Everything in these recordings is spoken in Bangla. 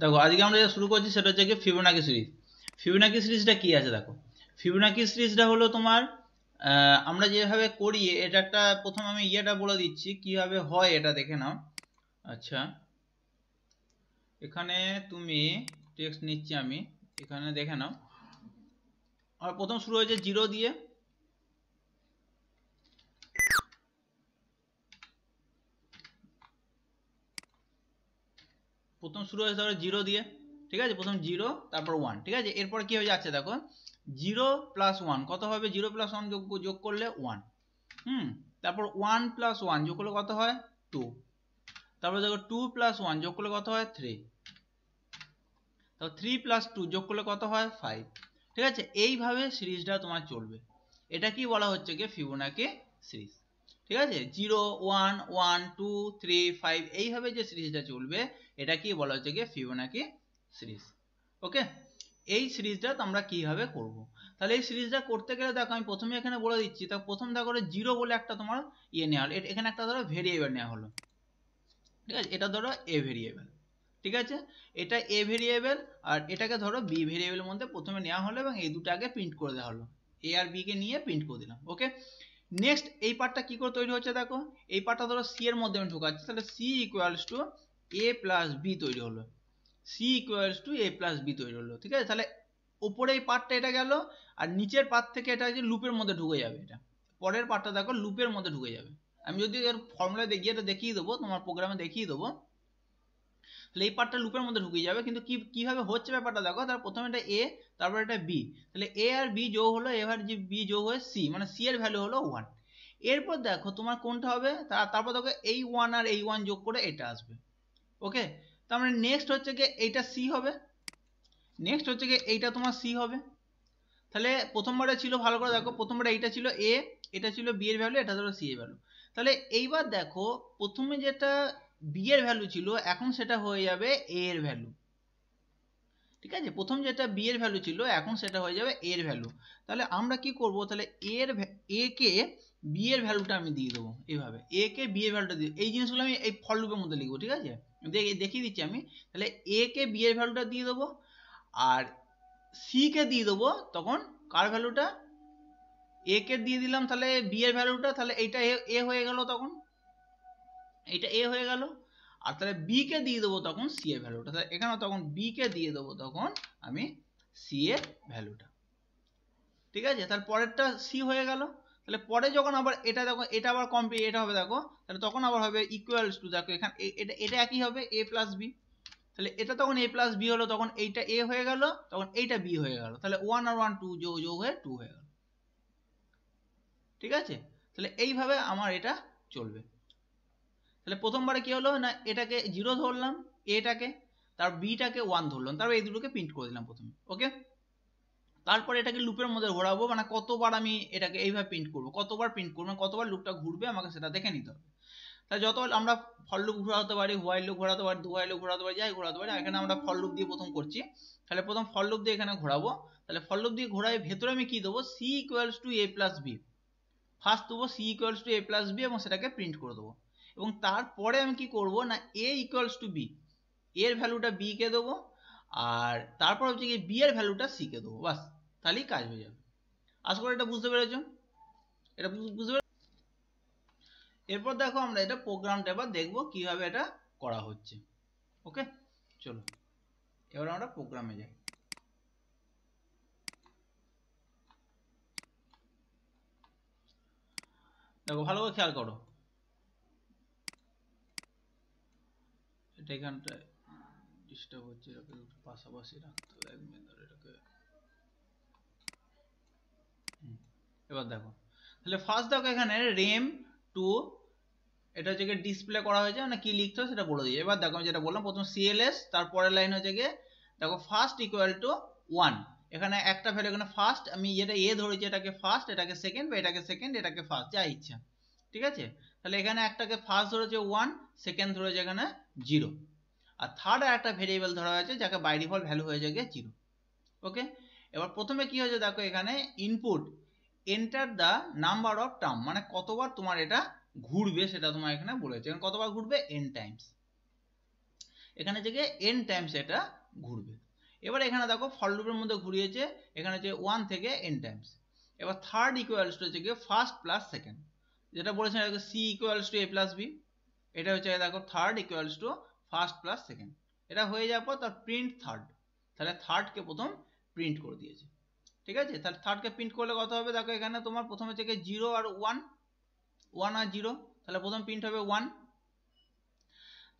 দেখো আজকে আমরা যেটা শুরু করছি সেটা হচ্ছে গিয়ে ফিবোনাকি সিরিজ ফিবোনাকি সিরিজটা কী আছে দেখো ফিবোনাকি সিরিজটা হলো তোমার আমরা যেভাবে করি এটা একটা প্রথম আমি ইয়েটা বলে দিচ্ছি কিভাবে হয় এটা দেখে নাও আচ্ছা এখানে তুমি টেক্সট নিচ্ছি আমি এখানে দেখে নাও আর প্রথম শুরু হয়েছে জিরো দিয়ে প্রথম শুরু হয়েছে ধরো জিরো দিয়ে ঠিক আছে প্রথম জিরো তারপর ওয়ান ঠিক আছে এরপর কি হয়ে যাচ্ছে দেখো জিরো প্লাস ওয়ান কত হবে জিরো প্লাস ওয়ান যোগ যোগ করলে ওয়ান হুম তারপর ওয়ান প্লাস ওয়ান যোগ করলে কত হয় টু তারপর দেখো টু প্লাস ওয়ান যোগ করলে কত হয় থ্রি তারপর থ্রি প্লাস টু যোগ করলে কত হয় ফাইভ ঠিক আছে এইভাবে সিরিজটা তোমার চলবে এটা কি বলা হচ্ছে গিয়ে ফিবোনাকি সিরিজ ঠিক আছে zero one one two three five এইভাবে যে সিরিজটা চলবে এটা কি বলা হচ্ছে গিয়ে ফিবোনাকি সিরিজ ওকে এই সিরিজটা আমরা কিভাবে করব। তাহলে এই সিরিজটা করতে গেলে দেখো আমি প্রথমে এখানে বলে দিচ্ছি তা প্রথম দেখো জিরো বলে একটা তোমার ইয়ে নেওয়া হলো এখানে একটা ধরো ভেরিয়েবল নেওয়া হলো ঠিক আছে এটা ধরো এ ভেরিয়েবল ঠিক আছে এটা এ ভেরিয়েবল আর এটাকে ধরো বি ভেরিয়েবলের মধ্যে প্রথমে নেওয়া হলো এবং এই দুটো আগে প্রিন্ট করে দেওয়া হলো এ আর বি কে নিয়ে প্রিন্ট করে দিলাম ওকে নেক্সট এই পার্টটা কি করে তৈরি হচ্ছে দেখো এই পার্টটা ধরো সি এর মধ্যে আমি ঢোকাচ্ছি তাহলে C equals to A plus B তৈরি হলো C equals to A plus B তৈরি হলো ঠিক আছে তাহলে ওপরে এই পার্টটা এটা গেল আর নিচের পার্ট থেকে এটা যে লুপের মধ্যে ঢুকে যাবে এটা পরের পার্টটা দেখো লুপের মধ্যে ঢুকে যাবে আমি যদি এর ফর্মুলা দেখি এটা দেখিয়ে দেবো তোমার প্রোগ্রামে দেখিয়ে দেবো তাহলে এই পার্টটা লুপের মধ্যে ঢুকে যাবে কিন্তু কি কীভাবে হচ্ছে ব্যাপারটা দেখো তার প্রথমে এটা এ তারপর এটা বি তাহলে এ আর বি যোগ হলো এ আর বি যোগ হয়ে সি মানে সি এর ভ্যালু হলো ওয়ান এরপর দেখো তোমার কোনটা হবে তারপর দেখো এই ওয়ান আর এই ওয়ান যোগ করে এটা আসবে ওকে তার মানে নেক্সট হচ্ছে গিয়ে এইটা সি হবে নেক্সট হচ্ছে গিয়ে এইটা তোমার সি হবে তাহলে প্রথমবারে ছিল ভালো করে দেখো প্রথমবারে এইটা ছিল এ এটা ছিল বি এর ভ্যালু এটা ধরো সি এর ভ্যালু তাহলে এইবার দেখো প্রথমে যেটা বি এর ভ্যালু ছিল এখন সেটা হয়ে যাবে এ এর ভ্যালু ঠিক আছে প্রথম যেটা বি এর ভ্যালু ছিল এখন সেটা হয়ে যাবে এর ভ্যালু তাহলে আমরা কি করব তাহলে এর এ কে বি এর ভ্যালুটা আমি দিয়ে দেবো এইভাবে এ কে বি এর ভ্যালুটা দিয়ে এই জিনিসগুলো আমি এই ফর লুপের মধ্যে লিখবো ঠিক আছে দেখিয়ে দিচ্ছি আমি তাহলে এ কে বি এর ভ্যালুটা দিয়ে দেবো আর সি কে দিয়ে দেবো তখন কার ভ্যালুটা এ কে দিয়ে দিলাম তাহলে বি এর ভ্যালুটা তাহলে এইটা এ হয়ে গেল তখন এটা এ হয়ে গেল আর তাহলে বি কে দিয়ে দেবো তখন সি এ ভ্যালুটা তাহলে এখানে তখন বি কে দিয়ে দেবো তখন আমি সি এর ভ্যালুটা ঠিক আছে তার পরেরটা সি হয়ে গেল তাহলে পরে যখন আবার এটা দেখো এটা আবার কম্পি এটা হবে দেখো তাহলে তখন আবার হবে ইকুয়ালস টু দেখো এখানে এটা এটা একই হবে এ প্লাস বি তাহলে এটা তখন এ প্লাস বি হলো তখন এইটা এ হয়ে গেল তখন এইটা বি হয়ে গেল তাহলে ওয়ান আর ওয়ান টু যোগ যোগ হয়ে টু হয়ে গেল ঠিক আছে তাহলে এইভাবে আমার এটা চলবে তাহলে প্রথমবারে কি হলো না এটাকে জিরো ধরলাম এটাকে তার বিটাকে ওয়ান ধরলাম তারপর এই দুটোকে প্রিন্ট করে দিলাম প্রথমে ওকে তারপরে এটাকে লুপের মধ্যে ঘোরাবো মানে কতবার আমি এটাকে এইভাবে প্রিন্ট করবো কতবার প্রিন্ট করবো মানে কতবার লুপটা ঘুরবে আমাকে সেটা দেখে নিতে হবে তাই যত আমরা ফল লুপ ঘোরাতে পারি হোয়াইল লুপ ঘোরাতে পারি ধোয়াই লুপ ঘোরাতে পারি যাই ঘোরাতে পারি এখানে আমরা ফল লুপ দিয়ে প্রথম করছি তাহলে প্রথম ফল লুপ দিয়ে এখানে ঘোরাবো তাহলে ফল লুপ দিয়ে ঘোরায় ভেতরে আমি কি দেবো C equals to A plus B first দেবো C equals to A plus B এবং সেটাকে প্রিন্ট করে দেবো এবং তারপরে আমি কি করব না এ ইকুয়ালস টু বি এর ভ্যালুটা বি কে দেবো আর তারপর হচ্ছে কি বি এর ভ্যালুটা সি কে দেবো বাস তাহলেই কাজ হয়ে যাবে আশা করি এটা বুঝতে পেরেছো এটা বুঝতে পেরে এরপর দেখো আমরা এটা প্রোগ্রামটা এবার দেখবো কিভাবে এটা করা হচ্ছে ওকে চলো এবার আমরা প্রোগ্রামে যাই দেখো ভালো করে খেয়াল করো এটা ডিস্টার্ব হচ্ছে এটাকে একটু পাশাপাশি রাখতে হবে এক মিনিট ধরে এটাকে এবার দেখো তাহলে ফার্স্ট দেখো এখানে রেম টু এটা হচ্ছে গিয়ে ডিসপ্লে করা হয়েছে মানে কি লিখতে হবে সেটা বলে দিয়েছে এবার দেখো আমি যেটা বললাম প্রথম সিএলএস তারপরের লাইন হচ্ছে গিয়ে দেখো ফার্স্ট ইকুয়াল টু ওয়ান এখানে একটা ভ্যালু এখানে ফার্স্ট আমি যেটা এ ধরেছি এটাকে ফার্স্ট এটাকে সেকেন্ড বা এটাকে সেকেন্ড এটাকে ফার্স্ট যা ইচ্ছা ঠিক আছে তাহলে এখানে একটাকে ফার্স্ট ধরেছে ওয়ান সেকেন্ড ধরেছে এখানে জিরো আর থার্ড আর একটা ভেরিয়েবল ধরা হয়েছে যাকে বাই ডিফল্ট ভ্যালু হয়ে যাবে জিরো ওকে এবার প্রথমে কি হয়েছে দেখো এখানে input enter the number of term মানে কতবার তোমার এটা ঘুরবে সেটা তোমার এখানে বলেছে এখানে কতবার ঘুরবে এন টাইমস এখানে থেকে এন টাইমস এটা ঘুরবে এবার এখানে দেখো ফল লুপের মধ্যে ঘুরিয়েছে এখানে হচ্ছে ওয়ান থেকে এন টাইমস এবার থার্ড ইকুয়ালস হচ্ছে গিয়ে ফার্স্ট প্লাস সেকেন্ড যেটা বলেছেন দেখো C equals to A plus B এটা হচ্ছে দেখো third equals to first plus second এটা হয়ে যাওয়ার পর তার প্রিন্ট থার্ড তাহলে থার্ডকে প্রথম প্রিন্ট করে দিয়েছে ঠিক আছে তাহলে থার্ডকে প্রিন্ট করলে কত হবে দেখো এখানে তোমার প্রথমে থেকে জিরো আর ওয়ান ওয়ান আর জিরো তাহলে প্রথম প্রিন্ট হবে ওয়ান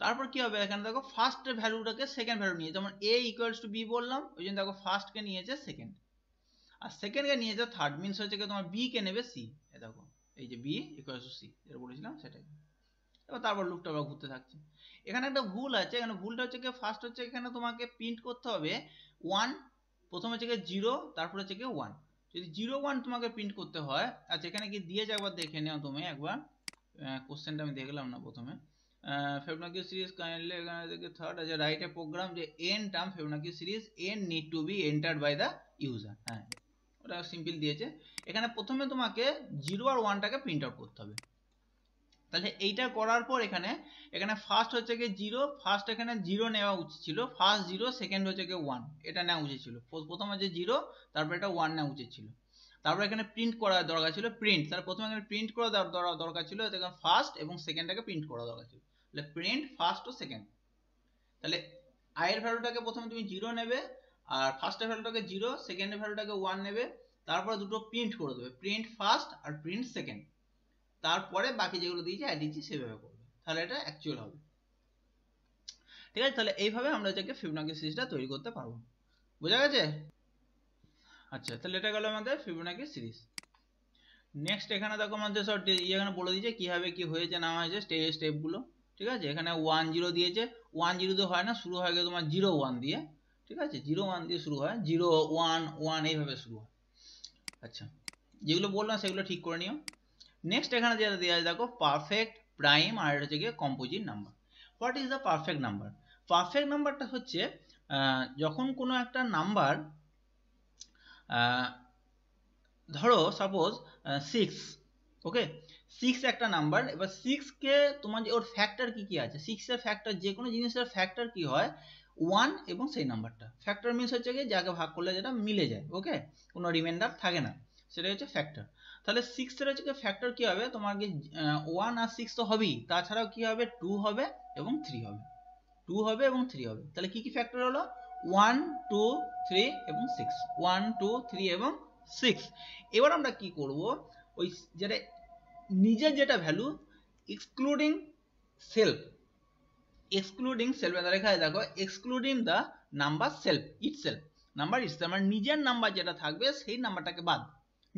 তারপর কি হবে এখানে দেখো ফার্স্টের ভ্যালুটাকে সেকেন্ড ভ্যালু নিয়ে যেমন এ ইকুয়ালস টু বি বললাম ওই জন্য দেখো ফার্স্টকে নিয়েছে সেকেন্ড আর সেকেন্ডকে নিয়েছে থার্ড মিনস হচ্ছে তোমার বিকে নেবে সি দেখো এই যে বি ইকুয়াল টু সি যেটা বলেছিলাম সেটাই এবার তারপর লুপটা আবার ঘুরতে থাকছে এখানে একটা ভুল আছে এখানে ভুলটা হচ্ছে কি ফার্স্ট হচ্ছে এখানে তোমাকে প্রিন্ট করতে হবে ওয়ান প্রথমে হচ্ছে গিয়ে জিরো তারপরে হচ্ছে গিয়ে ওয়ান যদি জিরো ওয়ান তোমাকে প্রিন্ট করতে হয় আচ্ছা এখানে কি দিয়েছে একবার দেখে নিও তুমি একবার কোশ্চেনটা আমি দেখলাম না প্রথমে ফেবনাকি সিরিজ কাইন্ডলি এখানে থেকে থার্ড আছে রাইট এ প্রোগ্রাম যে N term Fibonacci series N need to be entered by the user হ্যাঁ ওটা সিম্পল দিয়েছে এখানে প্রথমে তোমাকে জিরো আর ওয়ানটাকে প্রিন্ট আউট করতে হবে তাহলে এইটা করার পর এখানে এখানে ফার্স্ট হচ্ছে গিয়ে জিরো ফার্স্ট এখানে জিরো নেওয়া উচিত ছিল ফার্স্ট জিরো সেকেন্ড হচ্ছে গিয়ে ওয়ান এটা নেওয়া উচিত ছিল প্রথম হচ্ছে জিরো তারপর এটা ওয়ান নেওয়া উচিত ছিল তারপর এখানে প্রিন্ট করার দরকার ছিল প্রিন্ট তাহলে প্রথমে এখানে প্রিন্ট করা দরকার ছিল এখানে ফার্স্ট এবং সেকেন্ডটাকে প্রিন্ট করা দরকার ছিল তাহলে প্রিন্ট ফার্স্ট ও সেকেন্ড তাহলে আয়ের ভ্যালুটাকে প্রথমে তুমি জিরো নেবে আর ফার্স্টের ভ্যালুটাকে জিরো সেকেন্ডের ভ্যালুটাকে ওয়ান নেবে তারপরে দুটো প্রিন্ট করে দেবে প্রিন্ট ফার্স্ট আর প্রিন্ট সেকেন্ড তারপরে বাকি যেগুলো দিয়েছে অ্যাড দিচ্ছি সেভাবে করবে তাহলে এটা অ্যাকচুয়াল হবে ঠিক আছে তাহলে এইভাবে আমরা এটাকে ফিবোনাকি সিরিজটা তৈরি করতে পারবো বোঝা গেছে আচ্ছা তাহলে এটা গেল আমাদের ফিবোনাকি সিরিজ নেক্সট এখানে দেখো আমাদের সব ইয়ে এখানে বলে দিয়েছে কীভাবে কি হয়েছে না হয়েছে স্টেপ স্টেপগুলো ঠিক আছে এখানে ওয়ান জিরো দিয়েছে ওয়ান জিরো তো হয় না শুরু হয় গিয়ে তোমার জিরো ওয়ান দিয়ে ঠিক আছে জিরো ওয়ান দিয়ে শুরু হয় জিরো ওয়ান ওয়ান এইভাবে শুরু হয় আচ্ছা যেগুলো বললাম সেগুলো ঠিক করে নিও নেক্সট এখানে যেটা দেওয়া আছে দেখো পারফেক্ট প্রাইম আর এটা হচ্ছে গিয়ে composite number what is the perfect number perfect নাম্বারটা হচ্ছে যখন কোনো একটা নাম্বার ধরো সাপোজ সিক্স ওকে সিক্স একটা নাম্বার এবার সিক্সকে তোমার যে ওর ফ্যাক্টর কী কী আছে সিক্সের ফ্যাক্টর যে কোনো জিনিসের ফ্যাক্টর কী হয় ওয়ান এবং সেই নাম্বারটা ফ্যাক্টর মিনস হচ্ছে কি যাকে ভাগ করলে যেটা মিলে যায় ওকে কোনো রিমাইন্ডার থাকে না সেটা হচ্ছে ফ্যাক্টর তাহলে সিক্সের হচ্ছে কি ফ্যাক্টর কী হবে তোমার কি ওয়ান আর সিক্স তো হবেই তাছাড়াও কী হবে টু হবে এবং থ্রি হবে টু হবে এবং থ্রি হবে তাহলে কী কী ফ্যাক্টর হলো ওয়ান টু থ্রি এবং সিক্স ওয়ান টু থ্রি এবং সিক্স এবার আমরা কি করব ওই যেটা নিজের যেটা value excluding self excluding self এটা লেখা দেখো excluding the number self itself number its মানে নিজের নাম্বার যেটা থাকবে সেই নাম্বারটাকে বাদ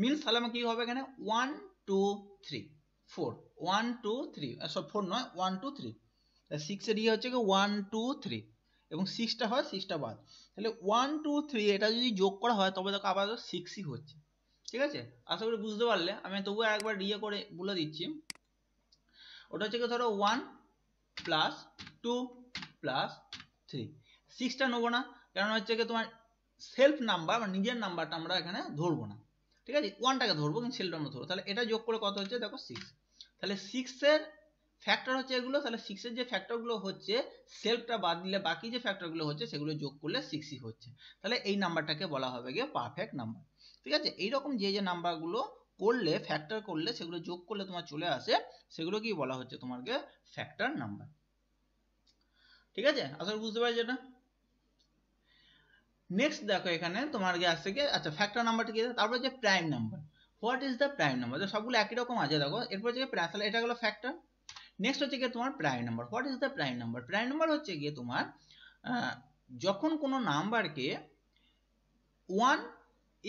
মিনস তাহলে আমার কী হবে এখানে one two three four one two three সব ফোর নয় ওয়ান টু থ্রি সিক্সের ইয়ে হচ্ছে কি ওয়ান টু থ্রি এবং সিক্সটা হয় সিক্সটা বাদ তাহলে ওয়ান টু থ্রি এটা যদি যোগ করা হয় তবে দেখো আবার সিক্সই হচ্ছে ঠিক আছে আশা করি বুঝতে পারলে আমি তবুও একবার ইয়ে করে বলে দিচ্ছি ওটা হচ্ছে কি ধরো one plus two plus three সিক্সটা নেবো না কারণ হচ্ছে গিয়ে তোমার সেলফ নাম্বার বা নিজের নাম্বারটা আমরা এখানে ধরবো না ঠিক আছে ওয়ানটাকে ধরবো কিন্তু সেলফটা আমরা ধরবো তাহলে এটা যোগ করে কত হচ্ছে দেখো সিক্স তাহলে সিক্সের ফ্যাক্টর হচ্ছে এগুলো তাহলে সিক্সের যে ফ্যাক্টরগুলো হচ্ছে সেলফটা বাদ দিলে বাকি যে ফ্যাক্টরগুলো হচ্ছে সেগুলো যোগ করলে সিক্সই হচ্ছে তাহলে এই নাম্বারটাকে বলা হবে গিয়ে পারফেক্ট নাম্বার ঠিক আছে এইরকম যে যে নাম্বারগুলো করলে ফ্যাক্টর করলে সেগুলো যোগ করলে তোমার চলে আসে সেগুলো কি বলা হচ্ছে তোমাকে ফ্যাক্টর নাম্বার ঠিক আছে আসলে বুঝতে পারছি এটা নেক্সট দেখো এখানে তোমার কি আসছে কি আচ্ছা ফ্যাক্টর নাম্বারটা কি তারপরে যে prime number what is the prime number তো সবগুলো একই রকম আছে দেখো এরপর যে তাহলে এটা হলো ফ্যাক্টর নেক্সট হচ্ছে গিয়ে তোমার prime number what is the prime number prime number হচ্ছে গিয়ে তোমার যখন কোনো নাম্বারকে ওয়ান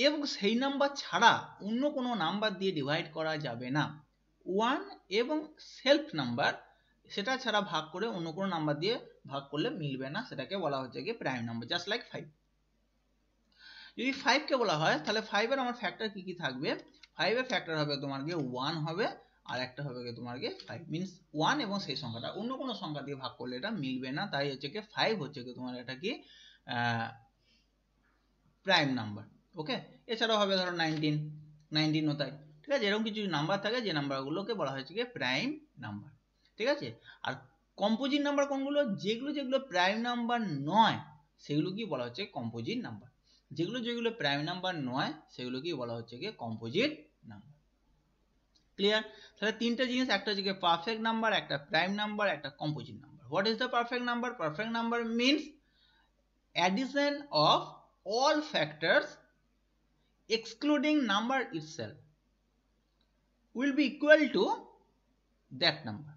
এবং সেই নাম্বার ছাড়া অন্য কোনো নাম্বার দিয়ে ডিভাইড করা যাবে না ওয়ান এবং সেলফ নাম্বার সেটা ছাড়া ভাগ করে অন্য কোনো নাম্বার দিয়ে ভাগ করলে মিলবে না সেটাকে বলা হচ্ছে কি prime number just like five যদি ফাইভকে বলা হয় তাহলে ফাইভের আমার ফ্যাক্টর কি কি থাকবে ফাইভের ফ্যাক্টর হবে তোমার গিয়ে ওয়ান হবে আর একটা হবে গিয়ে তোমার গিয়ে ফাইভ মিনস ওয়ান এবং সেই সংখ্যাটা অন্য কোনো সংখ্যা দিয়ে ভাগ করলে এটা মিলবে না তাই হচ্ছে কি ফাইভ হচ্ছে কি তোমার এটা কি প্রাইম নাম্বার ওকে এছাড়াও হবে ধরো নাইনটিন নাইনটিনও তাই ঠিক আছে এরকম কিছু নাম্বার থাকে যে নাম্বারগুলোকে বলা হয়েছে কি প্রাইম নাম্বার ঠিক আছে আর কম্পোজিট নাম্বার কোনগুলো যেগুলো যেগুলো প্রাইম নাম্বার নয় সেগুলো কি বলা হচ্ছে কম্পোজিট নাম্বার যেগুলো যেগুলো প্রাইম নাম্বার নয় সেগুলো কি বলা হচ্ছে কি কম্পোজিট নাম্বার ক্লিয়ার তাহলে তিনটা জিনিস একটা হচ্ছে পারফেক্ট নাম্বার একটা প্রাইম নাম্বার একটা composite number what is the perfect number perfect number means addition of all factors excluding number itself will be equal to that number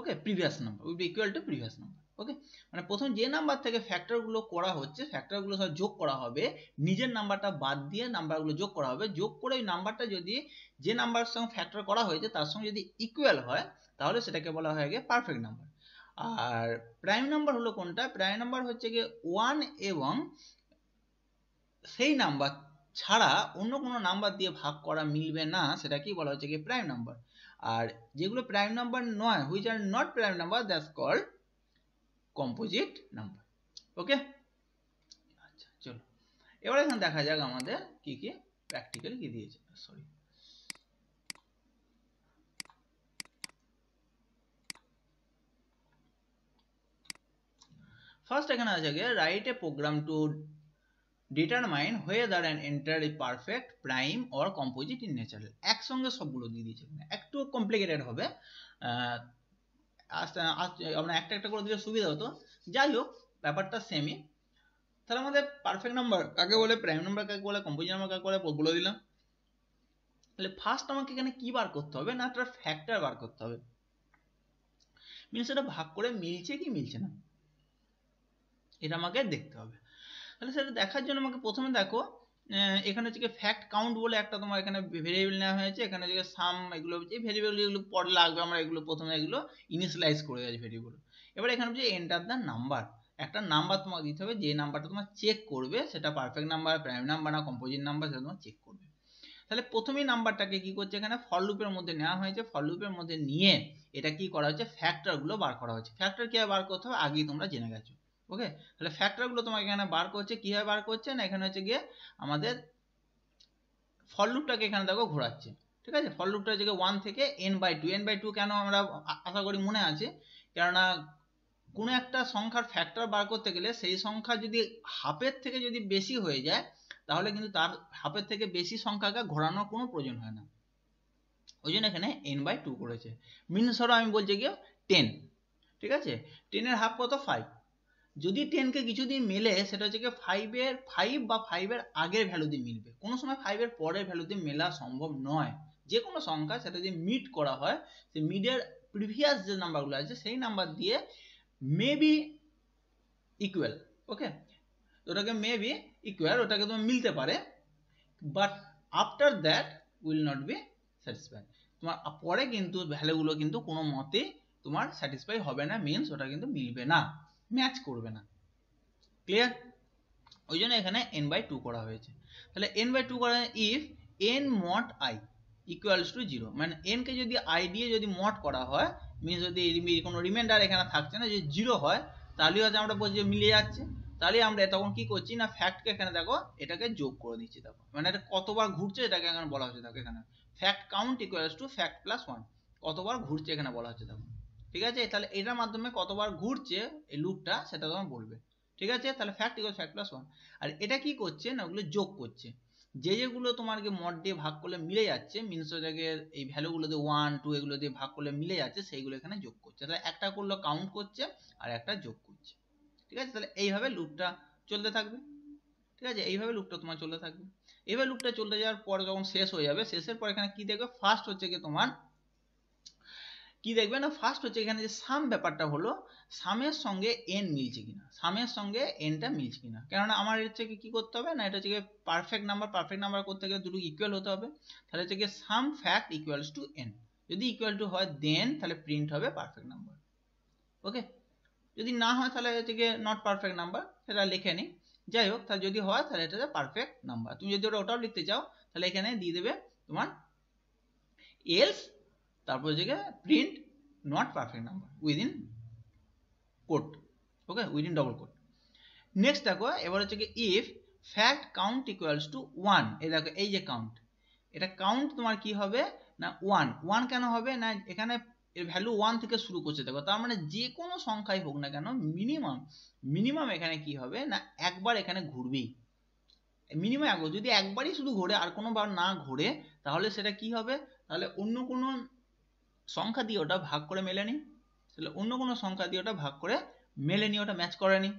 okay previous number will be equal to previous number okay মানে প্রথম যে নাম্বার থেকে ফ্যাক্টরগুলো করা হচ্ছে ফ্যাক্টরগুলো সব যোগ করা হবে নিজের নাম্বারটা বাদ দিয়ে নাম্বারগুলো যোগ করা হবে যোগ করে ওই নাম্বারটা যদি যে নাম্বার সঙ্গে ফ্যাক্টর করা হয়েছে তার সঙ্গে যদি ইকুয়াল হয় তাহলে সেটাকে বলা হয় গিয়ে পারফেক্ট নাম্বার আর প্রাইম নাম্বার হলো কোনটা প্রাইম নাম্বার হচ্ছে গিয়ে ওয়ান এবং সেই নাম্বার ছাড়া অন্য কোনো নাম্বার দিয়ে ভাগ করা মিলবে না সেটাকেই বলা হচ্ছে কি প্রাইম নাম্বার আর যেগুলো প্রাইম নাম্বার নয় which are not prime number that's called composite number okay আচ্ছা চলো এবার এখানে দেখা যাক আমাদের কি কি প্র্যাকটিক্যাল কি দিয়েছে সরি ফার্স্ট এখানে আছে write a program to determine হয়ে দাঁড়ান entirely perfect prime or composite in natural একসঙ্গে সবগুলো দিয়ে দিয়েছে একটু কমপ্লিকেটেড হবে আপনার একটা একটা করে দিলে সুবিধা হতো যাই হোক ব্যাপারটা সেমই তাহলে আমাদের পারফেক্ট নাম্বার কাকে বলে প্রাইম নাম্বার কাকে বলে কম্পোজিট নাম্বার কাকে বলে বলে দিলাম তাহলে ফার্স্ট আমাকে এখানে কি বার করতে হবে না একটা ফ্যাক্টর বার করতে হবে মিনস এটা ভাগ করে মিলছে কি মিলছে না এটা আমাকে দেখতে হবে তাহলে সেটা দেখার জন্য আমাকে প্রথমে দেখো এখানে হচ্ছে ফ্যাক্ট কাউন্ট বলে একটা তোমার এখানে ভেরিয়েবল নেওয়া হয়েছে এখানে হচ্ছে সাম এগুলো হচ্ছে ভেরিয়েবল যেগুলো পরে লাগবে আমরা এগুলো প্রথমে এগুলো ইনিশিয়ালাইজ করে যাচ্ছি ভেরিয়েবল এবার এখানে হচ্ছে এন্টার দ্য নাম্বার একটা নাম্বার তোমাকে দিতে হবে যে নাম্বারটা তোমার চেক করবে সেটা পারফেক্ট নাম্বার প্রাইম নাম্বার না কম্পোজিট নাম্বার সেটা তোমার চেক করবে তাহলে প্রথমেই নাম্বারটাকে কি করছে এখানে ফর লুপের মধ্যে নেওয়া হয়েছে ফর লুপের মধ্যে নিয়ে এটা কি করা হচ্ছে ফ্যাক্টরগুলো বার করা হচ্ছে ফ্যাক্টর কীভাবে বার করতে হবে আগেই তোমরা জেনে গেছো ওকে তাহলে ফ্যাক্টরগুলো তোমাকে এখানে বার করছে কীভাবে বার করছে না এখানে হচ্ছে গিয়ে আমাদের ফল লুপটাকে এখানে দেখো ঘোরাচ্ছে ঠিক আছে ফল লুপটা হচ্ছে ওয়ান থেকে N by two N by two কেন আমরা আশা করি মনে আছে কেননা কোনো একটা সংখ্যার ফ্যাক্টর বার করতে গেলে সেই সংখ্যা যদি হাফের থেকে যদি বেশি হয়ে যায় তাহলে কিন্তু তার হাফের থেকে বেশি সংখ্যাকে ঘোরানোর কোনো প্রয়োজন হয় না ওই জন্য এখানে এন বাই টু করেছে মিন সরো আমি বলছি গিয়ে টেন ঠিক আছে টেনের হাফ কত ফাইভ যদি টেনকে কিছু দিয়ে মেলে সেটা হচ্ছে গিয়ে ফাইভের ফাইভ বা ফাইভের আগের ভ্যালু দিয়ে মিলবে কোনো সময় ফাইভের পরের ভ্যালু দিয়ে মেলা সম্ভব নয় যে কোনো সংখ্যা সেটা যদি মিট করা হয় সে মিডের প্রিভিয়াস যে নাম্বারগুলো আছে সেই নাম্বার দিয়ে মেবি ইকুয়াল ওকে ওটাকে মেবি ইকুয়াল ওটাকে তোমার মিলতে পারে but after that will not be satisfied তোমার পরে কিন্তু ভ্যালুগুলো কিন্তু কোনো মতেই তোমার স্যাটিসফাই হবে না মিনস ওটা কিন্তু মিলবে না ম্যাচ করবে না ক্লিয়ার ওই জন্য এখানে এন বাই টু করা হয়েছে তাহলে এন বাই টু করা if N mod I equals to zero মানে এন কে যদি আই দিয়ে যদি মট করা হয় মিনস যদি কোনো রিমাইন্ডার এখানে থাকছে না যদি জিরো হয় তাহলে হয়তো আমরা বলছি মিলে যাচ্ছে তাহলে আমরা তখন কি করছি না ফ্যাক্টকে এখানে দেখো এটাকে যোগ করে দিচ্ছি দেখো মানে এটা কতবার ঘুরছে এটাকে এখানে বলা হচ্ছে দেখো এখানে fact count equals to fact plus one কতবার ঘুরছে এখানে বলা হচ্ছে দেখো ঠিক আছে তাহলে এটার মাধ্যমে কতবার ঘুরছে এই লুপটা সেটা তোমার বলবে ঠিক আছে তাহলে fact equal fact plus one আর এটা কি করছে না ওগুলো যোগ করছে যে যেগুলো তোমারকে মড দিয়ে ভাগ করলে মিলে যাচ্ছে মিনস জায়গায় এই ভ্যালুগুলো দিয়ে ওয়ান টু এগুলো দিয়ে ভাগ করলে মিলে যাচ্ছে সেইগুলো এখানে যোগ করছে তাহলে একটা করলো কাউন্ট করছে আর একটা যোগ করছে ঠিক আছে তাহলে এইভাবে লুপটা চলতে থাকবে ঠিক আছে এইভাবে লুপটা তোমার চলতে থাকবে এইভাবে লুপটা চলতে যাওয়ার পরে যখন শেষ হয়ে যাবে শেষের পর এখানে কি দেখবে ফার্স্ট হচ্ছে কি তোমার কি দেখবে না ফার্স্ট হচ্ছে এখানে যে সাম ব্যাপারটা হলো সামের সঙ্গে এন মিলছে কিনা সামের সঙ্গে এনটা মিলছে কিনা কেননা আমার হচ্ছে কি করতে হবে না এটা হচ্ছে পারফেক্ট নাম্বার পারফেক্ট নাম্বার করতে গেলে দুটো ইকুয়াল হতে হবে তাহলে হচ্ছে কি sum fact equal to N যদি ইকুয়াল টু হয় দেন তাহলে প্রিন্ট হবে পারফেক্ট নাম্বার ওকে যদি না হয় তাহলে হচ্ছে গিয়ে নট পারফেক্ট নাম্বার সেটা লেখে নিই যাই হোক তাহলে যদি হয় তাহলে এটা পারফেক্ট নাম্বার তুমি যদি ওটা ওটাও লিখতে চাও তাহলে এখানে দিয়ে দেবে তোমার এলস তারপর হচ্ছে print not perfect number within quote okay within double quote next দেখো এবার হচ্ছে কি if fact count equals to one এই দেখো এই যে কাউন্ট এটা কাউন্ট তোমার কি হবে না ওয়ান ওয়ান কেন হবে না এখানে এর ভ্যালু ওয়ান থেকে শুরু করছে দেখো তার মানে যে কোনো সংখ্যাই হোক না কেন মিনিমাম মিনিমাম এখানে কি হবে না একবার এখানে ঘুরবেই মিনিমাম একবার যদি একবারই শুধু ঘোরে আর কোনোবার না ঘোরে তাহলে সেটা কি হবে তাহলে অন্য কোনো সংখ্যা দিয়ে ওটা ভাগ করে মেলেনি তাহলে অন্য কোনো সংখ্যা দিয়ে ওটা ভাগ করে মেলেনি ওটা ম্যাচ করেনি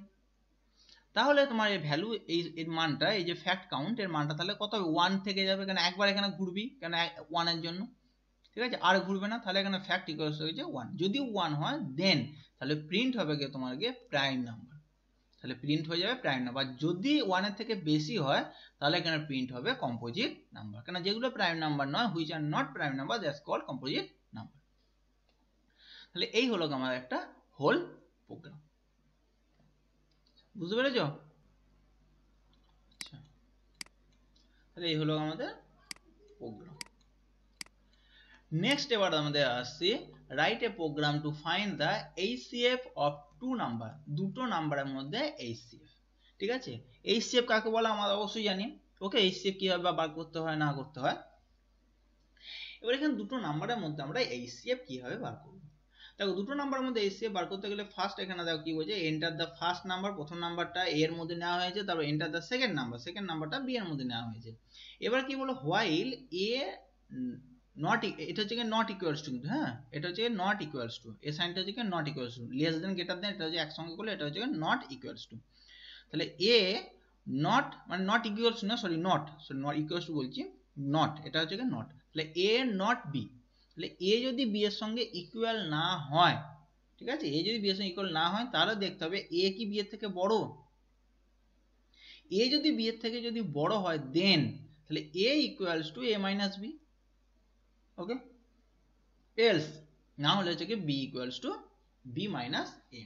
তাহলে তোমার এই ভ্যালু এই এর মানটা এই যে ফ্যাক্ট কাউন্ট এর মানটা তাহলে কত হবে ওয়ান থেকে যাবে কেন একবার এখানে ঘুরবি কেন ওয়ানের জন্য ঠিক আছে আর ঘুরবে না তাহলে এখানে ফ্যাক্ট ইকুয়ালস হয়েছে ওয়ান যদি ওয়ান হয় দেন তাহলে প্রিন্ট হবে গিয়ে তোমার গিয়ে প্রাইম নাম্বার তাহলে প্রিন্ট হয়ে যাবে প্রাইম নাম্বার যদি ওয়ানের থেকে বেশি হয় তাহলে এখানে প্রিন্ট হবে কম্পোজিট নাম্বার কেন যেগুলো প্রাইম নাম্বার নয় which are not prime number that's call composite তাহলে এই হলো আমাদের একটা হোল প্রোগ্রাম বুঝতে পেরেছ আচ্ছা। তাহলে এই হলো আমাদের প্রোগ্রাম নেক্সট এবার আমাদের আসছি write a program to find the HCF of two number দুটো নাম্বারের মধ্যে এইচসিএফ ঠিক আছে এইচসিএফ কাকে বলে আমরা অবশ্যই জানি ওকে এইচসিএফ কিভাবে বার করতে হয় না করতে হয় এবার এখানে দুটো নাম্বারের মধ্যে আমরা এইচসিএফ কিভাবে বার করব দেখো দুটো নাম্বারের মধ্যে এসে বার করতে গেলে ফার্স্ট এখানে দেখো কি বলছে এন্টার দ্য ফার্স্ট নাম্বার প্রথম নাম্বারটা এ এর মধ্যে নেওয়া হয়েছে তারপর enter the second number second নাম্বারটা বি এর মধ্যে নেওয়া হয়েছে এবার কি বলো হোয়াইল এ নট এটা হচ্ছে কি নট ইকুয়ালস টু হ্যাঁ এটা হচ্ছে নট ইকুয়ালস টু এ সাইনটা হচ্ছে কি not equals to less than greater than এটা হচ্ছে একসঙ্গে করলে এটা হচ্ছে নট ইকুয়ালস টু তাহলে এ নট মানে নট ইকুয়ালস না sorry not sorry not equals to বলছি নট এটা হচ্ছে কি নট তাহলে এ নট বি তাহলে এ যদি বি এর সঙ্গে ইকুয়াল না হয় ঠিক আছে এ যদি বি এর সঙ্গে ইকুয়াল না হয় তাহলে দেখতে হবে এ কি বি এর থেকে বড় এ যদি বি এর থেকে যদি বড় হয় দেন তাহলে A equals to A minus B okay else না হলে হচ্ছে কি B equals to B minus A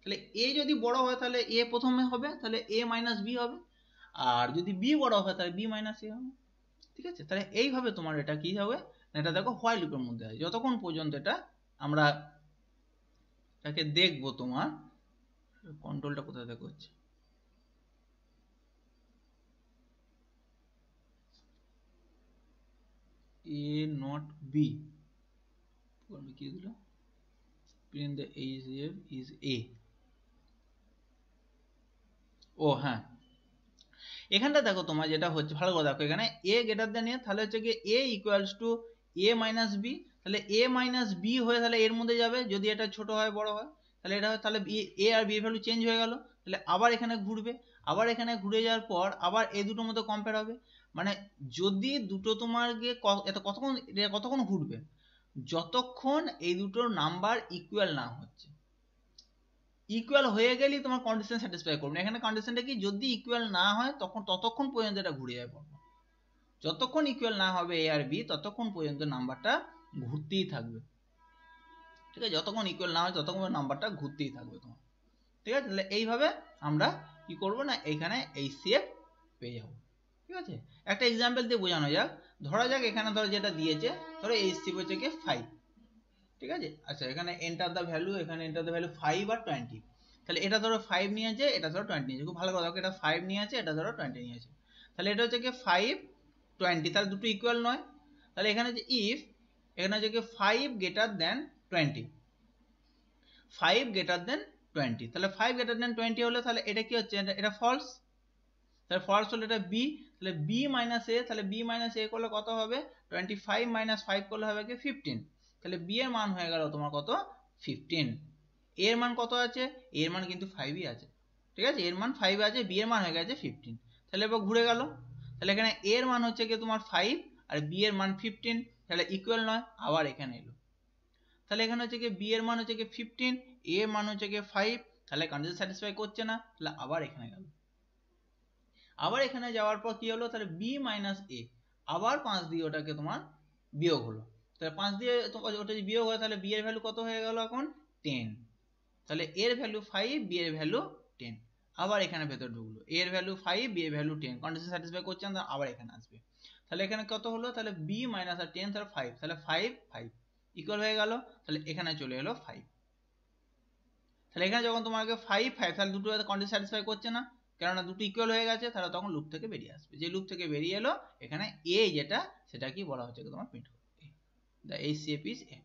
তাহলে এ যদি বড় হয় তাহলে এ প্রথমে হবে তাহলে এ মাইনাস বি হবে আর যদি বি বড় হয় তাহলে বি মাইনাস এ হবে ঠিক আছে তাহলে এইভাবে তোমার এটা কি হবে এটা দেখো হোয়াইল লুপের মধ্যে আছে যতক্ষণ পর্যন্ত এটা আমরা এটাকে দেখবো তোমার কন্ট্রোলটা কোথায় দেখো হচ্ছে এ নট বি কি দিল print the H F is A ও হ্যাঁ এখানটা দেখো তোমার যেটা হচ্ছে ভালো করে দেখো এখানে এ গ্রেটার দেন এ তাহলে হচ্ছে কি A equals to A minus B তাহলে এ মাইনাস বি হয়ে তাহলে এর মধ্যে যাবে যদি এটা ছোট হয় বড় হয় তাহলে এটা তাহলে এ আর বি এর ভ্যালু চেঞ্জ হয়ে গেল তাহলে আবার এখানে ঘুরবে আবার এখানে ঘুরে যাওয়ার পর আবার এ দুটোর মধ্যে কম্পেয়ার হবে মানে যদি দুটো তোমার গিয়ে এটা কতক্ষণ কতক্ষণ ঘুরবে যতক্ষণ এই দুটোর নাম্বার ইকুয়াল না হচ্ছে ইকুয়াল হয়ে গেলেই তোমার কন্ডিশন স্যাটিসফাই করবে এখানে কন্ডিশনটা কি যদি ইকুয়াল না হয় তখন ততক্ষণ পর্যন্ত এটা ঘুরে যাবে যতক্ষণ ইকুয়াল না হবে এ আর বি ততক্ষণ পর্যন্ত নাম্বারটা ঘুরতেই থাকবে ঠিক আছে যতক্ষণ ইকুয়াল না হয় ততক্ষণ নাম্বারটা ঘুরতেই থাকবে তোমার ঠিক আছে তাহলে এইভাবে আমরা কি করব না এইখানে এই সিএফ পেয়ে যাব ঠিক আছে একটা এক্সাম্পল দিয়ে বোঝানো যাক ধরা যাক এখানে ধরো যেটা দিয়েছে ধরো এই সিএফ হচ্ছে কি ফাইভ ঠিক আছে আচ্ছা এখানে এন্টার দ্য ভ্যালু এখানে এন্টার দ্য ভ্যালু ফাইভ আর টোয়েন্টি তাহলে এটা ধরো ফাইভ নিয়েছে এটা ধরো টোয়েন্টি নিয়েছে খুব ভালো কথা এটা ফাইভ নিয়েছে এটা ধরো টোয়েন্টি নিয়েছে তাহলে এটা হচ্ছে কি ফাইভ টোয়েন্টি তাহলে দুটো ইকুয়াল নয় তাহলে এখানে যে ইফ এখানে হচ্ছে five greater than twenty five greater than twenty তাহলে ফাইভ গ্রেটার দেন টোয়েন্টি হলে তাহলে এটা কি হচ্ছে এটা ফলস তাহলে ফলস হলে এটা বি তাহলে বি মাইনাস এ তাহলে বি মাইনাস এ করলে কত হবে টোয়েন্টি ফাইভ মাইনাস ফাইভ করলে হবে কি ফিফটিন তাহলে বি এর মান হয়ে গেল তোমার কত ফিফটিন এর মান কত আছে এর মান কিন্তু ফাইভই আছে ঠিক আছে এর মান ফাইভ আছে বি এর মান হয়ে গেছে ফিফটিন তাহলে এবার ঘুরে গেল তাহলে এখানে a এর মান হচ্ছে কি তোমার ফাইভ আর b এর মান ফিফটিন তাহলে ইকুয়াল নয় আবার এখানে এলো তাহলে এখানে হচ্ছে কি b এর মান হচ্ছে কি ফিফটিন a এর মান হচ্ছে কি ফাইভ তাহলে কন্ডিশন স্যাটিসফাই করছে না তাহলে আবার এখানে গেল আবার এখানে যাওয়ার পর কি হলো তাহলে b মাইনাস এ আবার পাঁচ দিয়ে ওটাকে তোমার বিয়োগ হলো তাহলে পাঁচ দিয়ে ওটা যদি বিয়োগ হয় তাহলে b এর ভ্যালু কত হয়ে গেল এখন টেন তাহলে এর ভ্যালু ফাইভ বি এর ভ্যালু টেন আবার এখানে ভেতর ঢুকলো এ এর ভ্যালু ফাইভ বি এর ভ্যালু টেন কন্ডিশন স্যাটিসফাই করছে না আবার এখানে আসবে তাহলে এখানে কত হলো তাহলে বি মাইনাস আর টেন তাহলে ফাইভ তাহলে ফাইভ ফাইভ ইকুয়াল হয়ে গেল তাহলে এখানে চলে এলো ফাইভ তাহলে এখানে যখন তোমাকে ফাইভ ফাইভ তাহলে দুটো কন্ডিশন স্যাটিসফাই করছে না কেননা দুটো ইকুয়াল হয়ে গেছে তাহলে তখন লুপ থেকে বেরিয়ে আসবে যে লুপ থেকে বেরিয়ে এলো এখানে এ যেটা সেটা কি বলা হচ্ছে তোমার প্রিন্ট করতে দ্য এইচ সি এ এ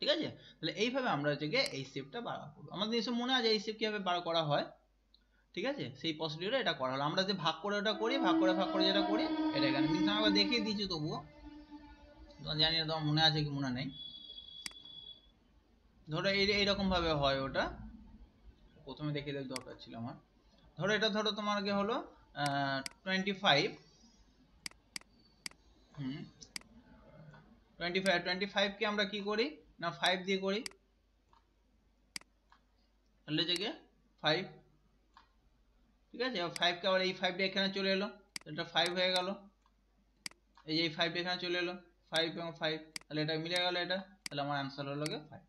ঠিক আছে তাহলে এইভাবে আমরা হচ্ছে গিয়ে এই সেপটা বার করবো আমাদের এসব মনে আছে এই সেপ কীভাবে বার করা হয় ঠিক আছে সেই প্রসিডিউরে এটা করা হলো আমরা যে ভাগ করে ওটা করি ভাগ করে ভাগ করে যেটা করি এটা এখানে কিন্তু আমাকে দেখিয়ে দিয়েছি তবুও জানি না তোমার মনে আছে কি মনে নেই ধরো এই এইরকমভাবে হয় ওটা প্রথমে দেখে দেখ দরকার ছিল আমার ধরো এটা ধরো তোমার কি হলো twenty five hmm twenty five twenty ফাইভকে আমরা কি করি না ফাইভ দিয়ে করি তাহলে থেকে ফাইভ ঠিক আছে ফাইভকে আবার এই ফাইভটা এখানে চলে এলো এটা ফাইভ হয়ে গেল এই যে এই ফাইভটা এখানে চলে এলো ফাইভ এবং ফাইভ তাহলে এটা মিলে গেল এটা তাহলে আমার অ্যান্সার হলো গিয়ে ফাইভ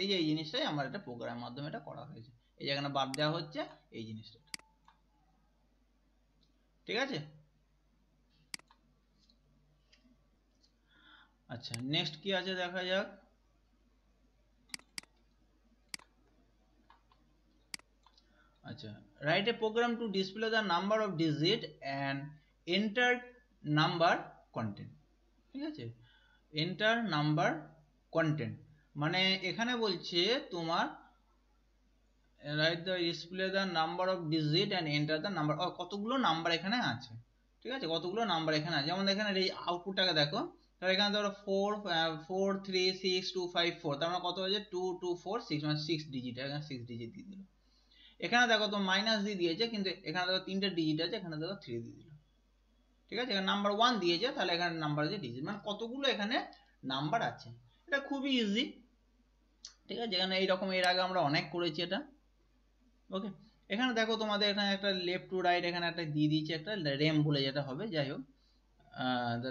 এই যে এই জিনিসটাই আমার এটা প্রোগ্রামের মাধ্যমে এটা করা হয়েছে এই যেখানে বাদ দেওয়া হচ্ছে এই জিনিসটা ঠিক আছে আচ্ছা নেক্সট কি আছে দেখা যাক আচ্ছা write a program to display the number of digit and entered number content ঠিক আছে enter number content মানে এখানে বলছে তোমার write the display the number of digit and enter the number কতগুলো নাম্বার এখানে আছে ঠিক আছে কতগুলো নাম্বার এখানে আছে যেমন এখানে এই আউটপুটটাকে দেখো তাহলে এখানে ধরো four four three six two five four তার মানে কত হয়েছে টু টু ফোর সিক্স মানে সিক্স ডিজিট এখানে সিক্স ডিজিট দিয়ে দিল এখানে দেখো তো মাইনাস দিয়ে দিয়েছে কিন্তু এখানে দেখো তিনটে ডিজিট আছে এখানে দেখো থ্রি দিয়ে দিল ঠিক আছে এখানে নাম্বার ওয়ান দিয়েছে তাহলে এখানে নাম্বার আছে ডিজিট মানে কতগুলো এখানে নাম্বার আছে এটা খুবই ইজি ঠিক আছে এখানে এইরকম এর আগে আমরা অনেক করেছি এটা ওকে এখানে দেখো তোমাদের এখানে একটা লেফট টু রাইট এখানে একটা দিয়ে দিয়েছে একটা রেম বলে যেটা হবে যাই হোক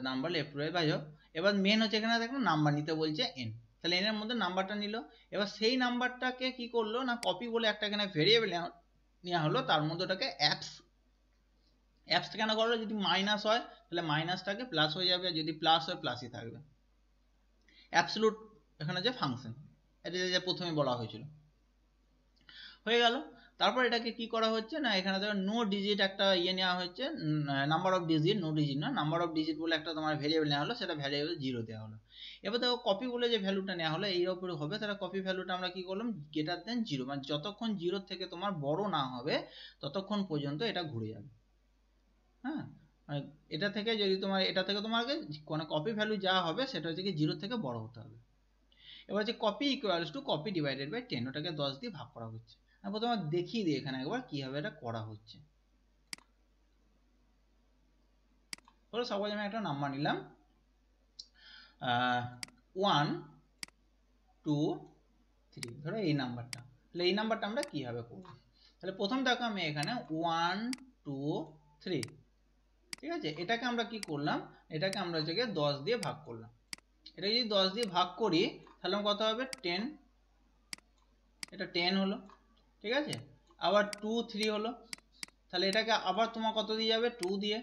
নাম্বার লেফট টু রাইট যাই হোক এবার মেন হচ্ছে এখানে দেখো নাম্বার নিতে বলছে এন তাহলে এনের মধ্যে নাম্বারটা নিল এবার সেই নাম্বারটাকে কি করলো না কপি বলে একটা এখানে ভেরিয়েবল নেওয়া হলো তার মধ্যে ওটাকে অ্যাপস অ্যাপসটা কেন করলো যদি মাইনাস হয় তাহলে মাইনাসটাকে প্লাস হয়ে যাবে যদি প্লাস হয় প্লাসই থাকবে অ্যাপসলুট এখানে যে ফাংশন এটা যে প্রথমে বলা হয়েছিল হয়ে গেল তারপর এটাকে কি করা হচ্ছে না এখানে ধরো নো ডিজিট একটা ইয়ে নেওয়া হচ্ছে number of digit no digit না নাম্বার অফ ডিজিট বলে একটা তোমার ভেরিয়েবল নেওয়া হলো সেটা ভ্যারিয়েবল জিরো দেওয়া হলো এবার দেখো কপি বলে যে ভ্যালুটা নেওয়া হলো এর উপরে হবে তাহলে কপি ভ্যালুটা আমরা কি করলাম গ্রেটার দেন জিরো মানে যতক্ষণ জিরো থেকে তোমার বড় না হবে ততক্ষণ পর্যন্ত এটা ঘুরে যাবে হ্যাঁ মানে এটা থেকে যদি তোমার এটা থেকে তোমাকে কোনো কপি ভ্যালু যা হবে সেটা হচ্ছে কি জিরো থেকে বড় হতে হবে এবার হচ্ছে copy equals to copy divided by ten ওটাকে দশ দিয়ে ভাগ করা হচ্ছে আমি প্রথমে দেখিয়ে দিই এখানে একবার কীভাবে এটা করা হচ্ছে ধরো সাপোজ আমি একটা নাম্বার নিলাম ওয়ান টু থ্রি ধরো এই নাম্বারটা তাহলে এই নাম্বারটা আমরা কীভাবে করব তাহলে প্রথম দেখো আমি এখানে ওয়ান টু থ্রি ঠিক আছে এটাকে আমরা কি করলাম এটাকে আমরা হচ্ছে দশ দিয়ে ভাগ করলাম এটা যদি দশ দিয়ে ভাগ করি তাহলে কত হবে টেন এটা টেন হলো ঠিক আছে আবার টু থ্রি হলো তাহলে এটাকে আবার তোমার কত দিয়ে যাবে টু দিয়ে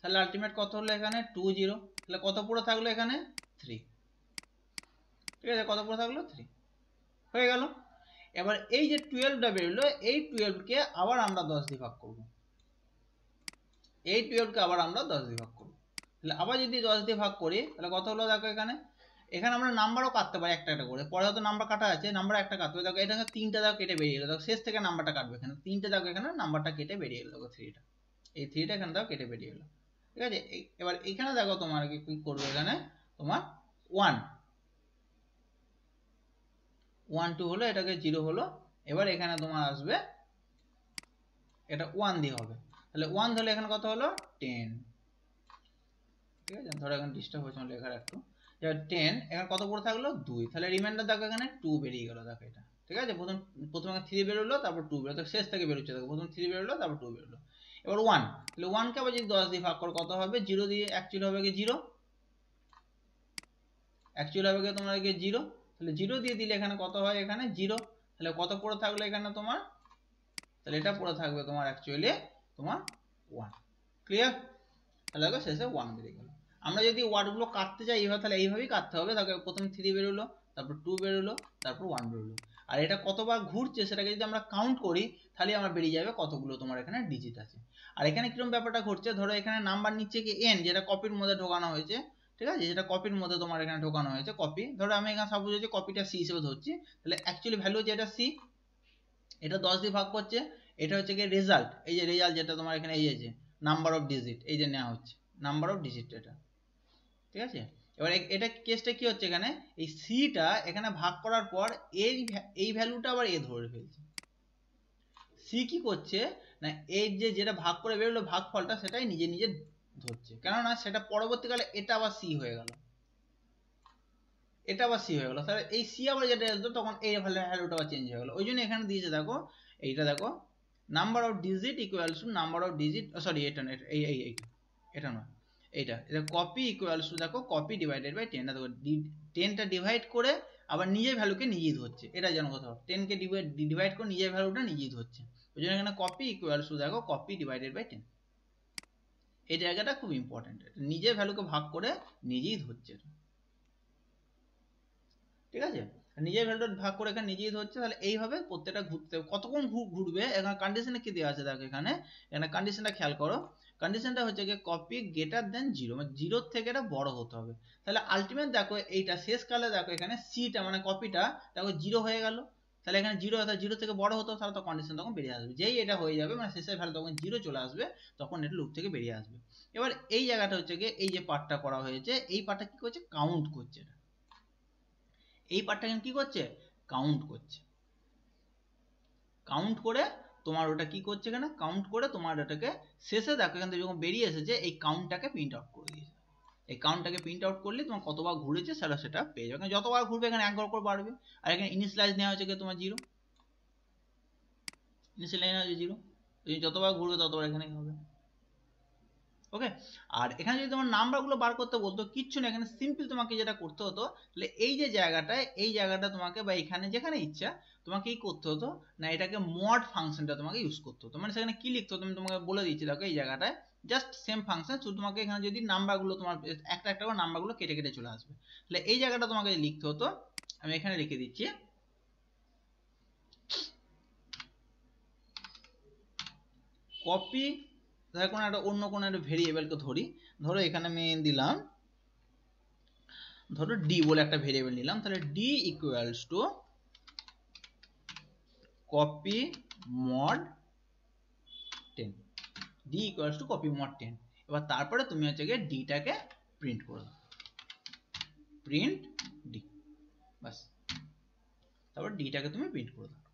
তাহলে আলটিমেট কত হলো এখানে টু জিরো তাহলে কত পুরো থাকলো এখানে থ্রি ঠিক আছে কত পুরো থাকলো থ্রি হয়ে গেল এবার এই যে টুয়েলভটা বেরোলো এই টুয়েলভকে আবার আমরা দশ দিয়ে ভাগ করবো এই টুয়েলভকে আবার আমরা দশ দিয়ে ভাগ করবো তাহলে আবার যদি দশ দিয়ে ভাগ করি তাহলে কত হলো দেখো এখানে এখানে আমরা নাম্বারও কাটতে পারি একটা একটা করে পরে হয়তো নাম্বার কাটা আছে নাম্বার একটা কাটবে দেখো এটা তিনটা দাগ কেটে বেরিয়ে গেলো দেখো শেষ থেকে নাম্বারটা কাটবে এখানে তিনটে দাগ এখানে নাম্বারটা কেটে বেরিয়ে গেলো দেখো থ্রিটা এই থ্রিটা এখানে দাও কেটে বেরিয়ে গেলো ঠিক আছে এবার এখানে দেখো তোমার কি করবে এখানে তোমার ওয়ান ওয়ান টু হলো এটাকে জিরো হলো এবার এখানে তোমার আসবে এটা ওয়ান দিয়ে হবে তাহলে ওয়ান ধরলে এখানে কত হলো টেন ঠিক আছে ধরো এখন ডিস্টার্ব হয়েছে লেখার একটু টেন এখানে কত পড়ে থাকলো দুই তাহলে রিমাইন্ডার দেখো এখানে টু বেরিয়ে গেলো দেখো এটা ঠিক আছে প্রথম প্রথমে থ্রি বেরোলো তারপর টু বেরোলো শেষ থেকে বেরোচ্ছে দেখো প্রথম থ্রি বেরোলো তারপর টু বেরোলো এবার ওয়ান তাহলে ওয়ানকে আবার যদি দশ দিয়ে ভাগ করো কত হবে জিরো দিয়ে অ্যাকচুয়ালি হবে কি জিরো অ্যাকচুয়ালি হবে কি তোমার কি জিরো তাহলে জিরো দিয়ে দিলে এখানে কত হয় এখানে জিরো তাহলে কত পড়ে থাকলো এখানে তোমার তাহলে এটা পড়ে থাকবে তোমার অ্যাকচুয়ালি তোমার ওয়ান ক্লিয়ার তাহলে শেষে ওয়ান বেরিয়ে গেল আমরা যদি ওয়ার্ডগুলো কাটতে চাই এইভাবে তাহলে এইভাবেই কাটতে হবে তাকে প্রথম থ্রি বেরোলো তারপর টু বেরোলো তারপর ওয়ান বেরোলো আর এটা কতবার ঘুরছে সেটাকে যদি আমরা কাউন্ট করি তাহলে আমরা বেরিয়ে যাবে কতগুলো তোমার এখানে ডিজিট আছে আর এখানে কিরকম ব্যাপারটা ঘটছে ধরো এখানে নাম্বার নিচ্ছে কি এন যেটা কপির মধ্যে ঢোকানো হয়েছে ঠিক আছে যেটা কপির মধ্যে তোমার এখানে ঢোকানো হয়েছে কপি ধরো আমি এখানে সাপোজ হচ্ছে কপিটা সি হিসেবে ধরছি তাহলে অ্যাকচুয়ালি ভ্যালু হচ্ছে এটা সি এটা দশ দিয়ে ভাগ করছে এটা হচ্ছে কি রেজাল্ট এই যে রেজাল্ট যেটা তোমার এখানে এই যে নাম্বার অফ ডিজিট এই যে নেওয়া হচ্ছে নাম্বার অফ ডিজিট এটা ঠিক আছে এবার এটা কেসটা কি হচ্ছে এখানে এই সিটা এখানে ভাগ করার পর এই এই ভ্যালুটা আবার এ ধরে ফেলছে সি কি করছে না এর যে যেটা ভাগ করে বেরোলো ফলটা সেটাই নিজে নিজে ধরছে কেননা সেটা পরবর্তীকালে এটা আবার সি হয়ে গেল এটা আবার সি হয়ে গেল তাহলে এই সি আবার যেটা আসতো তখন এই ভ্যালুটা আবার চেঞ্জ হয়ে গেল ওই জন্য এখানে দিয়েছে দেখো এইটা দেখো number of digit equals to number of digit sorry এটা না এই এটা নয় এটা এটা কপি ইকুয়ালস টু দেখো কপি ডিভাইডেড বাই টেন দেখো টেনটা ডিভাইড করে আবার নিজের ভ্যালুকে নিজেই ধরছে এটা যেন কথা টেনকে ডিভাইড ডিভাইড করে নিজের ভ্যালুটা নিজেই ধরছে ওই জন্য এখানে কপি ইকুয়ালস টু দেখো কপি ডিভাইডেড বাই টেন এই জায়গাটা খুব ইম্পর্টেন্ট নিজের ভ্যালুকে ভাগ করে নিজেই ধরছে ঠিক আছে নিজের ভ্যালুটা ভাগ করে এখানে নিজেই ধরছে তাহলে এইভাবে প্রত্যেকটা ঘুরতে কতক্ষণ ঘুরবে এখানে কন্ডিশনে কি দেওয়া আছে দেখো এখানে এখানে কন্ডিশনটা খেয়াল করো কন্ডিশনটা হচ্ছে যে কপি গ্রেটার দেন জিরো মানে জিরোর থেকে এটা বড় হতে হবে তাহলে আলটিমেট দেখো এইটা শেষকালে দেখো এখানে সিটা মানে কপিটা দেখো জিরো হয়ে গেল তাহলে এখানে জিরো অর্থাৎ জিরো থেকে বড় হতো তাহলে তো কন্ডিশন তখন বেরিয়ে আসবে যেই এটা হয়ে যাবে মানে শেষের ভ্যালু তখন জিরো চলে আসবে তখন এটা লুপ থেকে বেরিয়ে আসবে এবার এই জায়গাটা হচ্ছে গিয়ে এই যে পার্টটা করা হয়েছে এই পার্টটা কি করছে কাউন্ট করছে এটা এই পার্টটা কি করছে কাউন্ট করছে কাউন্ট করে তোমার ওটা কি করছে এখানে কাউন্ট করে তোমার ওটাকে শেষে দেখো এখান থেকে যখন বেরিয়ে এসেছে এই কাউন্টটাকে প্রিন্ট আউট করে দিয়েছে এই কাউন্টটাকে প্রিন্ট আউট করলে তোমার কতবার ঘুরেছে সেটা সেটা পেয়ে যাবে যতবার ঘুরবে এখানে একবার করে বাড়বে আর এখানে ইনিশিয়ালাইজ নেওয়া হয়েছে তোমার জিরো ইনিশিয়ালাইজ নেওয়া হয়েছে জিরো যতবার ঘুরবে ততবার এখানে হবে ওকে আর এখানে যদি তোমার নাম্বারগুলো বার করতে বলতো কিচ্ছু না এখানে সিম্পল তোমাকে যেটা করতে হতো তাহলে এই যে জায়গাটায় এই জায়গাটা তোমাকে বা এখানে যেখানে ইচ্ছা তোমাকে কি করতে হতো না এটাকে মড ফাংশনটা তোমাকে ইউজ করতে হতো মানে সেখানে কি লিখতো তুমি তোমাকে বলে দিচ্ছি দেখো এই জায়গাটায় জাস্ট সেম ফাংশন শুধু তোমাকে এখানে যদি নাম্বারগুলো তোমার একটা একটা করে নাম্বারগুলো কেটে কেটে চলে আসবে তাহলে এই জায়গাটা তোমাকে লিখতে হতো আমি এখানে লিখে দিচ্ছি কপি ধর কোনো একটা অন্য কোনো একটা ভেরিয়েবলকে ধরি ধরো এখানে আমি দিলাম ধরো ডি বলে একটা ভেরিয়েবল নিলাম তাহলে D equals to copy mod ten D equals to copy mod ten এবার তারপরে তুমি হচ্ছে গিয়ে ডিটাকে প্রিন্ট করে দাও প্রিন্ট ডি বাস তারপর ডিটাকে তুমি প্রিন্ট করে দাও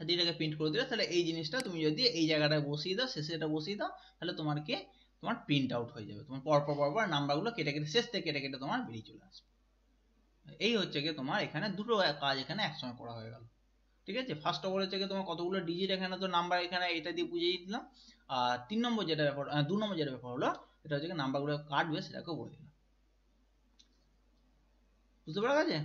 থার্টিটাকে প্রিন্ট করে দিলে তাহলে এই জিনিসটা তুমি যদি এই জায়গাটায় বসিয়ে দাও শেষে এটা বসিয়ে দাও তাহলে তোমারকে তোমার প্রিন্ট আউট হয়ে যাবে তোমার পরপর পরপর নাম্বারগুলো কেটে কেটে শেষ থেকে কেটে কেটে তোমার বেরিয়ে চলে আসবে এই হচ্ছে গিয়ে তোমার এখানে দুটো কাজ এখানে একসঙ্গে করা হয়ে গেল ঠিক আছে ফার্স্ট অফ অল হচ্ছে তোমার কতগুলো ডিজিট এখানে তো নাম্বার এখানে এটা দিয়ে বুঝিয়ে দিলাম আর তিন নম্বর যেটা ব্যাপার দু নম্বর যেটা ব্যাপার হলো এটা হচ্ছে নাম্বারগুলো কাটবে সেটাকে বলে দিলাম বুঝতে পারা গেছে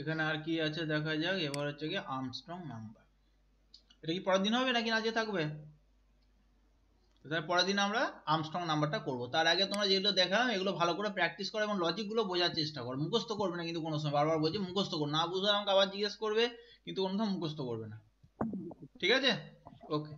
এখানে আর কি আছে দেখা যাক এবার হচ্ছে কি আর্মস্ট্রং নাম্বার এটা কি পরের দিন হবে নাকি আজকে থাকবে তাহলে পরের দিন আমরা আর্মস্ট্রং নাম্বারটা করব তার আগে তোমরা যেগুলো দেখালাম এগুলো ভালো করে প্র্যাকটিস করো এবং লজিকগুলো বোঝার চেষ্টা করো মুখস্থ করবে না কিন্তু কোনো সময় বারবার বলছি মুখস্থ করো না বুঝলে আমাকে আবার জিজ্ঞেস করবে কিন্তু কোনো সময় মুখস্থ করবে না ঠিক আছে ওকে